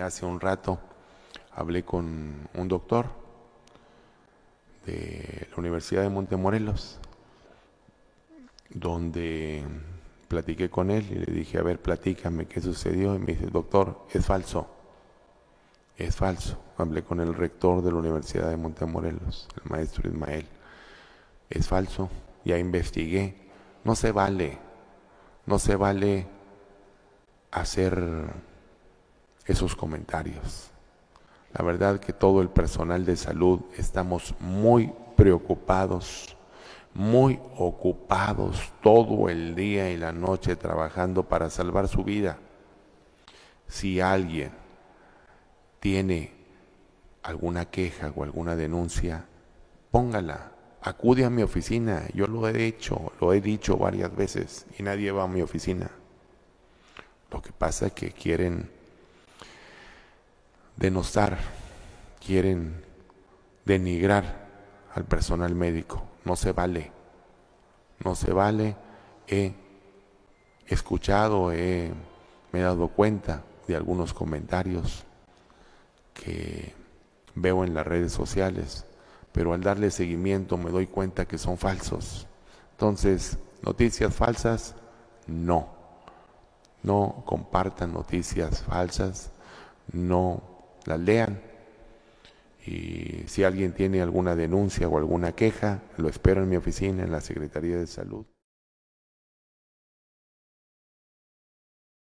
hace un rato hablé con un doctor de la Universidad de Montemorelos, donde platiqué con él y le dije, a ver, platícame qué sucedió. Y me dice, doctor, es falso, es falso. Hablé con el rector de la Universidad de Montemorelos, el maestro Ismael. Es falso, ya investigué. No se vale, no se vale hacer esos comentarios. La verdad que todo el personal de salud estamos muy preocupados, muy ocupados todo el día y la noche trabajando para salvar su vida. Si alguien tiene alguna queja o alguna denuncia, póngala. Acude a mi oficina. Yo lo he hecho, lo he dicho varias veces y nadie va a mi oficina. Lo que pasa es que quieren denostar, quieren denigrar al personal médico. No se vale. No se vale. He escuchado, he, me he dado cuenta de algunos comentarios que veo en las redes sociales, pero al darle seguimiento me doy cuenta que son falsos. Entonces, noticias falsas, no. No compartan noticias falsas, no las lean. Y si alguien tiene alguna denuncia o alguna queja, lo espero en mi oficina, en la Secretaría de Salud.